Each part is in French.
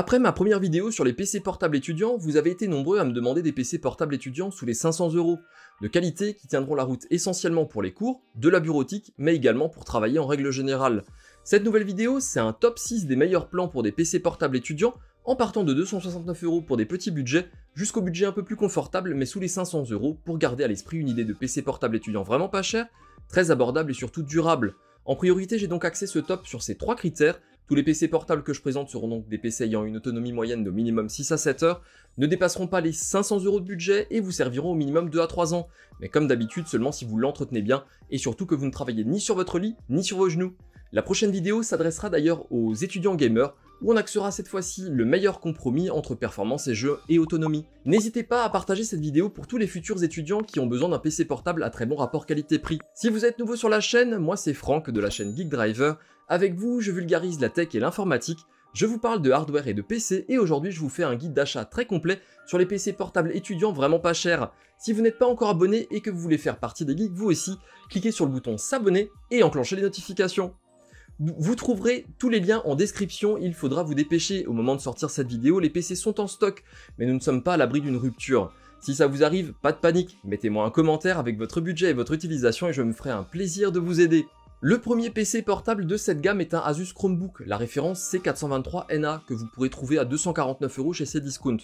Après ma première vidéo sur les PC portables étudiants, vous avez été nombreux à me demander des PC portables étudiants sous les 500 euros, de qualité qui tiendront la route essentiellement pour les cours, de la bureautique, mais également pour travailler en règle générale. Cette nouvelle vidéo, c'est un top 6 des meilleurs plans pour des PC portables étudiants, en partant de 269 euros pour des petits budgets, jusqu'au budget un peu plus confortable mais sous les 500 euros pour garder à l'esprit une idée de PC portable étudiant vraiment pas cher, très abordable et surtout durable. En priorité, j'ai donc axé ce top sur ces trois critères tous les PC portables que je présente seront donc des PC ayant une autonomie moyenne de minimum 6 à 7 heures, ne dépasseront pas les 500 euros de budget et vous serviront au minimum 2 à 3 ans, mais comme d'habitude seulement si vous l'entretenez bien et surtout que vous ne travaillez ni sur votre lit ni sur vos genoux. La prochaine vidéo s'adressera d'ailleurs aux étudiants gamers où on axera cette fois-ci le meilleur compromis entre performance et jeu et autonomie. N'hésitez pas à partager cette vidéo pour tous les futurs étudiants qui ont besoin d'un PC portable à très bon rapport qualité-prix. Si vous êtes nouveau sur la chaîne, moi c'est Franck de la chaîne Geek Driver avec vous, je vulgarise la tech et l'informatique, je vous parle de hardware et de PC et aujourd'hui je vous fais un guide d'achat très complet sur les PC portables étudiants vraiment pas chers. Si vous n'êtes pas encore abonné et que vous voulez faire partie des geeks vous aussi, cliquez sur le bouton s'abonner et enclenchez les notifications. Vous trouverez tous les liens en description, il faudra vous dépêcher. Au moment de sortir cette vidéo, les PC sont en stock, mais nous ne sommes pas à l'abri d'une rupture. Si ça vous arrive, pas de panique, mettez-moi un commentaire avec votre budget et votre utilisation et je me ferai un plaisir de vous aider. Le premier PC portable de cette gamme est un Asus Chromebook, la référence C423NA que vous pourrez trouver à 249€ chez Cdiscount.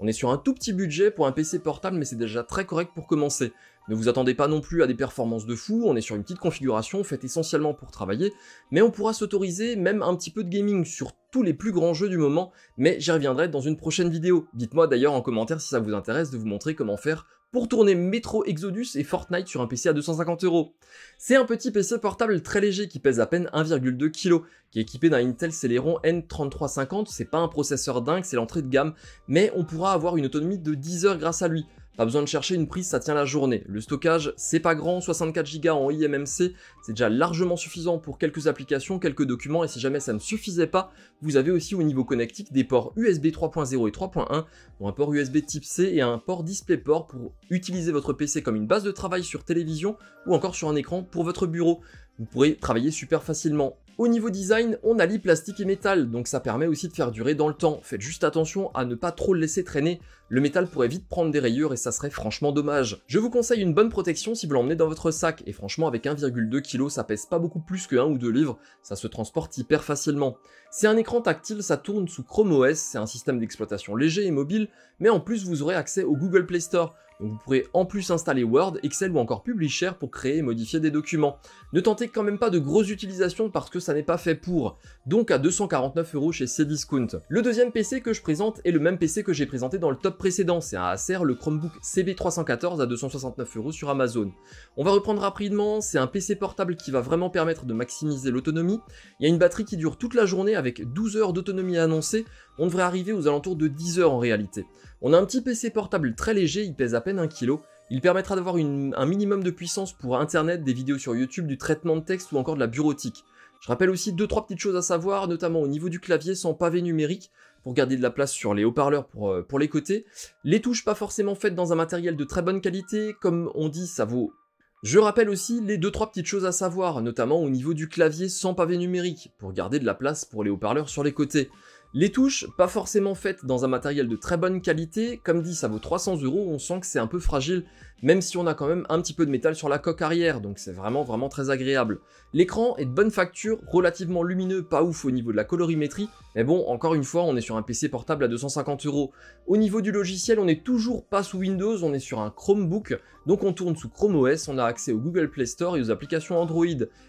On est sur un tout petit budget pour un PC portable mais c'est déjà très correct pour commencer. Ne vous attendez pas non plus à des performances de fou, on est sur une petite configuration faite essentiellement pour travailler, mais on pourra s'autoriser même un petit peu de gaming, sur tous les plus grands jeux du moment, mais j'y reviendrai dans une prochaine vidéo. Dites-moi d'ailleurs en commentaire si ça vous intéresse de vous montrer comment faire pour tourner Metro Exodus et Fortnite sur un PC à 250 euros. C'est un petit PC portable très léger qui pèse à peine 1,2 kg, qui est équipé d'un Intel Celeron N3350, c'est pas un processeur dingue, c'est l'entrée de gamme, mais on pourra avoir une autonomie de 10 heures grâce à lui. Pas besoin de chercher une prise, ça tient la journée. Le stockage, c'est pas grand, 64 Go en IMMC, c'est déjà largement suffisant pour quelques applications, quelques documents, et si jamais ça ne suffisait pas, vous avez aussi au niveau connectique des ports USB 3.0 et 3.1, un port USB type C et un port DisplayPort pour utiliser votre PC comme une base de travail sur télévision ou encore sur un écran pour votre bureau. Vous pourrez travailler super facilement. Au niveau design, on allie plastique et métal, donc ça permet aussi de faire durer dans le temps. Faites juste attention à ne pas trop le laisser traîner, le métal pourrait vite prendre des rayures et ça serait franchement dommage. Je vous conseille une bonne protection si vous l'emmenez dans votre sac, et franchement avec 1,2 kg ça pèse pas beaucoup plus que 1 ou 2 livres, ça se transporte hyper facilement. C'est un écran tactile, ça tourne sous Chrome OS, c'est un système d'exploitation léger et mobile, mais en plus vous aurez accès au Google Play Store, vous pourrez en plus installer Word, Excel ou encore Publisher pour créer et modifier des documents. Ne tentez quand même pas de grosses utilisations parce que ça n'est pas fait pour, donc à 249 euros chez Cdiscount. Le deuxième PC que je présente est le même PC que j'ai présenté dans le top précédent, c'est un Acer, le Chromebook CB314 à 269 euros sur Amazon. On va reprendre rapidement, c'est un PC portable qui va vraiment permettre de maximiser l'autonomie. Il y a une batterie qui dure toute la journée avec 12 heures d'autonomie annoncée, on devrait arriver aux alentours de 10 heures en réalité. On a un petit PC portable très léger, il pèse à peine 1 kg, il permettra d'avoir un minimum de puissance pour internet, des vidéos sur YouTube, du traitement de texte ou encore de la bureautique. Je rappelle aussi 2-3 petites choses à savoir, notamment au niveau du clavier sans pavé numérique, pour garder de la place sur les haut-parleurs pour, euh, pour les côtés. Les touches pas forcément faites dans un matériel de très bonne qualité, comme on dit, ça vaut je rappelle aussi les 2-3 petites choses à savoir, notamment au niveau du clavier sans pavé numérique, pour garder de la place pour les haut-parleurs sur les côtés. Les touches, pas forcément faites dans un matériel de très bonne qualité, comme dit ça vaut 300 euros, on sent que c'est un peu fragile, même si on a quand même un petit peu de métal sur la coque arrière, donc c'est vraiment vraiment très agréable. L'écran est de bonne facture, relativement lumineux, pas ouf au niveau de la colorimétrie, mais bon, encore une fois, on est sur un PC portable à 250 euros. Au niveau du logiciel, on n'est toujours pas sous Windows, on est sur un Chromebook, donc on tourne sous Chrome OS, on a accès au Google Play Store et aux applications Android.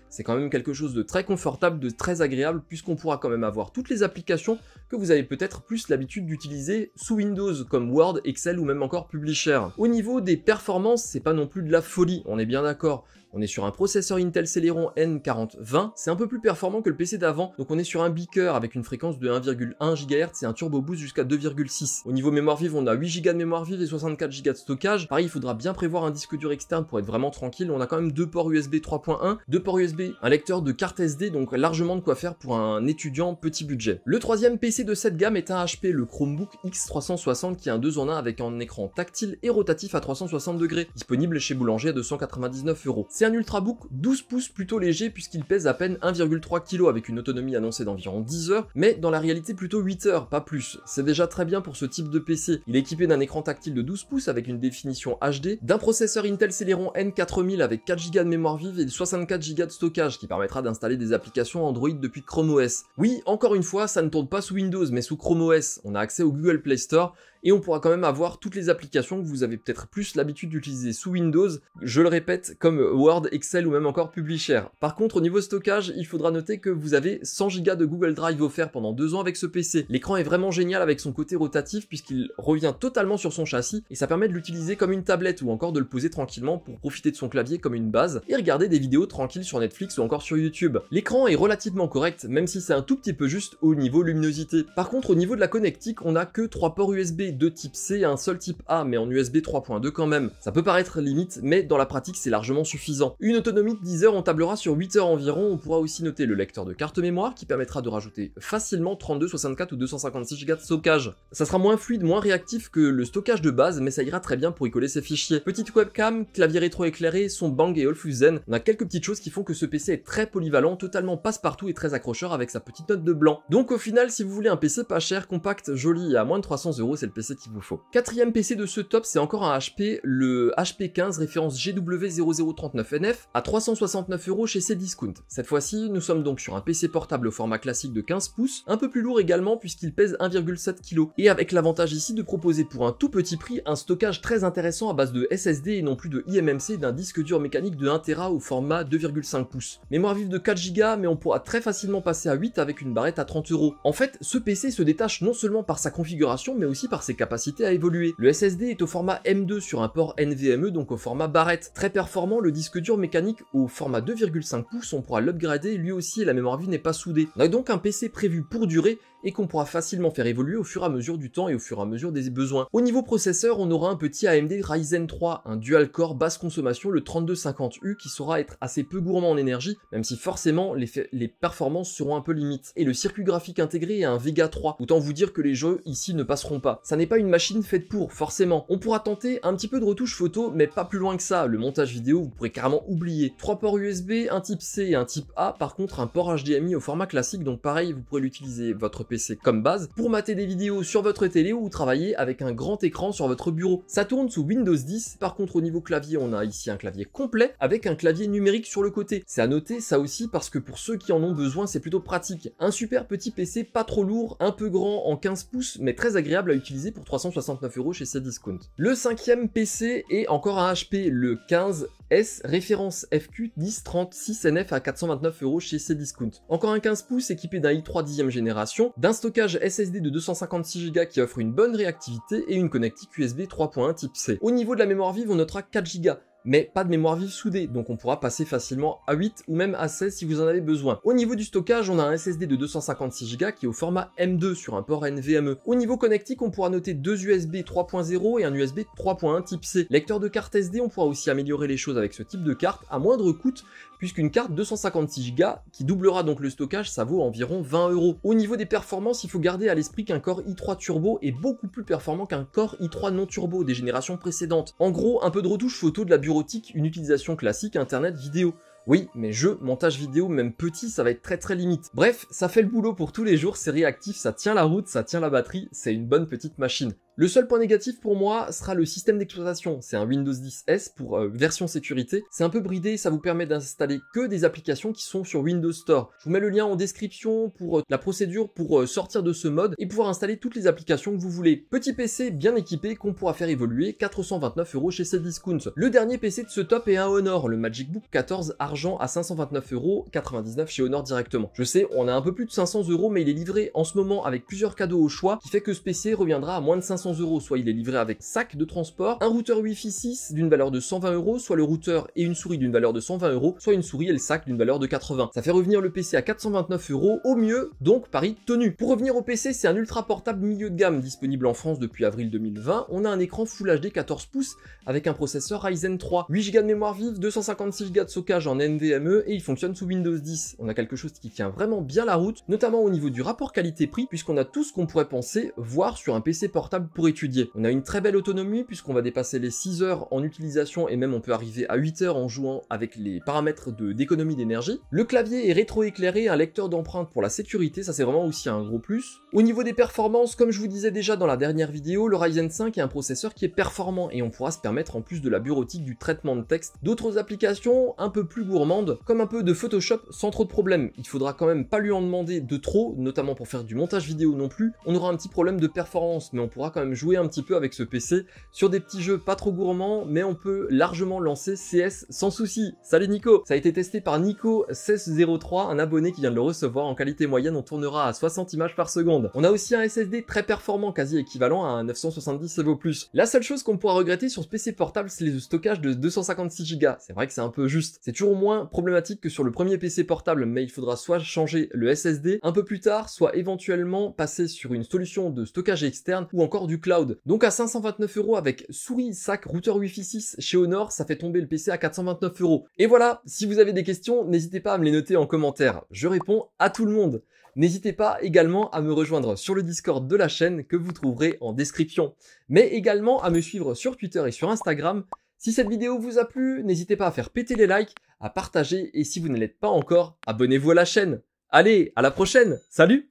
C'est quand même quelque chose de très confortable, de très agréable, puisqu'on pourra quand même avoir toutes les applications que vous avez peut-être plus l'habitude d'utiliser sous Windows, comme Word, Excel ou même encore Publisher. Au niveau des performances, c'est pas non plus de la folie, on est bien d'accord. On est sur un processeur Intel Celeron N4020, c'est un peu plus performant que le PC d'avant, donc on est sur un beaker avec une fréquence de 1,1 GHz et un turbo boost jusqu'à 2,6. Au niveau mémoire vive, on a 8 Go de mémoire vive et 64 Go de stockage. Pareil, il faudra bien prévoir un disque dur externe pour être vraiment tranquille. On a quand même deux ports USB 3.1, deux ports USB, un lecteur de carte SD, donc largement de quoi faire pour un étudiant petit budget. Le troisième PC de cette gamme est un HP, le Chromebook X360 qui est un 2 en 1 avec un écran tactile et rotatif à 360 disponible chez Boulanger à 299 euros. C'est un ultrabook 12 pouces plutôt léger puisqu'il pèse à peine 1,3 kg avec une autonomie annoncée d'environ 10 heures, mais dans la réalité plutôt 8 heures, pas plus. C'est déjà très bien pour ce type de PC. Il est équipé d'un écran tactile de 12 pouces avec une définition HD, d'un processeur Intel Celeron N4000 avec 4 Go de mémoire vive et 64 Go de stockage qui permettra d'installer des applications Android depuis Chrome OS. Oui, encore une fois, ça ne tourne pas sous Windows mais sous Chrome OS. On a accès au Google Play Store et on pourra quand même avoir toutes les applications que vous avez peut-être plus l'habitude d'utiliser sous Windows, je le répète, comme Word, Excel ou même encore Publisher. Par contre, au niveau stockage, il faudra noter que vous avez 100 Go de Google Drive offert pendant deux ans avec ce PC. L'écran est vraiment génial avec son côté rotatif puisqu'il revient totalement sur son châssis et ça permet de l'utiliser comme une tablette ou encore de le poser tranquillement pour profiter de son clavier comme une base et regarder des vidéos tranquilles sur Netflix ou encore sur YouTube. L'écran est relativement correct même si c'est un tout petit peu juste au niveau luminosité. Par contre, au niveau de la connectique, on n'a que 3 ports USB de type C et un seul type A, mais en USB 3.2 quand même. Ça peut paraître limite, mais dans la pratique c'est largement suffisant. Une autonomie de 10 heures, on tablera sur 8 heures environ, on pourra aussi noter le lecteur de carte mémoire qui permettra de rajouter facilement 32, 64 ou 256 Go de stockage. Ça sera moins fluide, moins réactif que le stockage de base, mais ça ira très bien pour y coller ses fichiers. Petite webcam, clavier éclairé, son Bang et Olfusen, on a quelques petites choses qui font que ce PC est très polyvalent, totalement passe-partout et très accrocheur avec sa petite note de blanc. Donc au final, si vous voulez un PC pas cher, compact, joli et à moins de 300 euros, c'est le PC ben, qu'il vous faut. Quatrième PC de ce top, c'est encore un HP, le HP15 référence GW0039NF à 369 euros chez Cdiscount. Cette fois-ci, nous sommes donc sur un PC portable au format classique de 15 pouces, un peu plus lourd également puisqu'il pèse 1,7 kg, et avec l'avantage ici de proposer pour un tout petit prix un stockage très intéressant à base de SSD et non plus de IMMC d'un disque dur mécanique de 1 Tera au format 2,5 pouces. Mémoire vive de 4 Go, mais on pourra très facilement passer à 8 avec une barrette à 30 euros. En fait, ce PC se détache non seulement par sa configuration, mais aussi par ses ses capacités à évoluer. Le SSD est au format M2 sur un port NVMe, donc au format barrette. Très performant, le disque dur mécanique au format 2,5 pouces, on pourra l'upgrader, lui aussi la mémoire vive n'est pas soudée. On a donc un PC prévu pour durer et qu'on pourra facilement faire évoluer au fur et à mesure du temps et au fur et à mesure des besoins. Au niveau processeur, on aura un petit AMD Ryzen 3, un dual core basse consommation, le 3250U, qui saura être assez peu gourmand en énergie, même si forcément les, performances seront un peu limites. Et le circuit graphique intégré est un Vega 3, autant vous dire que les jeux ici ne passeront pas. Ça n'est pas une machine faite pour, forcément. On pourra tenter un petit peu de retouches photo, mais pas plus loin que ça. Le montage vidéo, vous pourrez carrément oublier. Trois ports USB, un type C et un type A, par contre un port HDMI au format classique, donc pareil, vous pourrez l'utiliser. Votre PC comme base pour mater des vidéos sur votre télé ou travailler avec un grand écran sur votre bureau. Ça tourne sous Windows 10. Par contre, au niveau clavier, on a ici un clavier complet avec un clavier numérique sur le côté. C'est à noter ça aussi parce que pour ceux qui en ont besoin, c'est plutôt pratique. Un super petit PC pas trop lourd, un peu grand en 15 pouces, mais très agréable à utiliser pour 369 euros chez Cdiscount. Le cinquième PC est encore un HP, le 15 S référence FQ 1036NF à 429€ chez Cdiscount. Encore un 15 pouces équipé d'un i3 10 génération, d'un stockage SSD de 256Go qui offre une bonne réactivité et une connectique USB 3.1 type C. Au niveau de la mémoire vive, on notera 4Go mais pas de mémoire vive soudée, donc on pourra passer facilement à 8 ou même à 16 si vous en avez besoin. Au niveau du stockage, on a un SSD de 256Go qui est au format M2 sur un port NVMe. Au niveau connectique, on pourra noter deux USB 3.0 et un USB 3.1 type C. Lecteur de carte SD, on pourra aussi améliorer les choses avec ce type de carte à moindre coût, puisqu'une carte 256Go qui doublera donc le stockage, ça vaut environ 20 euros. Au niveau des performances, il faut garder à l'esprit qu'un Core i3 turbo est beaucoup plus performant qu'un Core i3 non turbo des générations précédentes. En gros, un peu de retouche photo de la bureau une utilisation classique internet vidéo. Oui, mais jeux, montage vidéo, même petit, ça va être très très limite. Bref, ça fait le boulot pour tous les jours, c'est réactif, ça tient la route, ça tient la batterie, c'est une bonne petite machine. Le seul point négatif pour moi sera le système d'exploitation. C'est un Windows 10 S pour euh, version sécurité. C'est un peu bridé, ça vous permet d'installer que des applications qui sont sur Windows Store. Je vous mets le lien en description pour euh, la procédure pour euh, sortir de ce mode et pouvoir installer toutes les applications que vous voulez. Petit PC bien équipé qu'on pourra faire évoluer 429 euros chez Cdiscount. Le dernier PC de ce top est un Honor, le Magic Book 14 argent à 529 euros 99 chez Honor directement. Je sais, on a un peu plus de 500 euros mais il est livré en ce moment avec plusieurs cadeaux au choix qui fait que ce PC reviendra à moins de 500 euros, soit il est livré avec sac de transport, un routeur Wi-Fi 6 d'une valeur de 120 euros, soit le routeur et une souris d'une valeur de 120 euros, soit une souris et le sac d'une valeur de 80. Ça fait revenir le PC à 429 euros, au mieux, donc pari tenu. Pour revenir au PC, c'est un ultra portable milieu de gamme disponible en France depuis avril 2020. On a un écran Full HD 14 pouces avec un processeur Ryzen 3, 8 Go de mémoire vive, 256 Go de stockage en NVMe et il fonctionne sous Windows 10. On a quelque chose qui tient vraiment bien la route, notamment au niveau du rapport qualité-prix, puisqu'on a tout ce qu'on pourrait penser voir sur un PC portable pour étudier. On a une très belle autonomie puisqu'on va dépasser les 6 heures en utilisation et même on peut arriver à 8 heures en jouant avec les paramètres d'économie d'énergie. Le clavier est rétroéclairé, un lecteur d'empreintes pour la sécurité, ça c'est vraiment aussi un gros plus. Au niveau des performances, comme je vous disais déjà dans la dernière vidéo, le Ryzen 5 est un processeur qui est performant et on pourra se permettre en plus de la bureautique du traitement de texte d'autres applications un peu plus gourmandes comme un peu de Photoshop sans trop de problèmes. Il faudra quand même pas lui en demander de trop, notamment pour faire du montage vidéo non plus. On aura un petit problème de performance mais on pourra quand même jouer un petit peu avec ce PC sur des petits jeux pas trop gourmands, mais on peut largement lancer CS sans souci. Salut Nico Ça a été testé par Nico1603, un abonné qui vient de le recevoir. En qualité moyenne, on tournera à 60 images par seconde. On a aussi un SSD très performant, quasi équivalent à un 970 Evo+. La seule chose qu'on pourra regretter sur ce PC portable, c'est le stockage de 256Go. C'est vrai que c'est un peu juste. C'est toujours moins problématique que sur le premier PC portable, mais il faudra soit changer le SSD un peu plus tard, soit éventuellement passer sur une solution de stockage externe ou encore du cloud. Donc à 529 euros avec souris, sac, routeur Wi-Fi 6 chez Honor, ça fait tomber le PC à 429 euros. Et voilà, si vous avez des questions, n'hésitez pas à me les noter en commentaire. Je réponds à tout le monde. N'hésitez pas également à me rejoindre sur le Discord de la chaîne que vous trouverez en description, mais également à me suivre sur Twitter et sur Instagram. Si cette vidéo vous a plu, n'hésitez pas à faire péter les likes, à partager et si vous ne l'êtes pas encore, abonnez-vous à la chaîne. Allez, à la prochaine, salut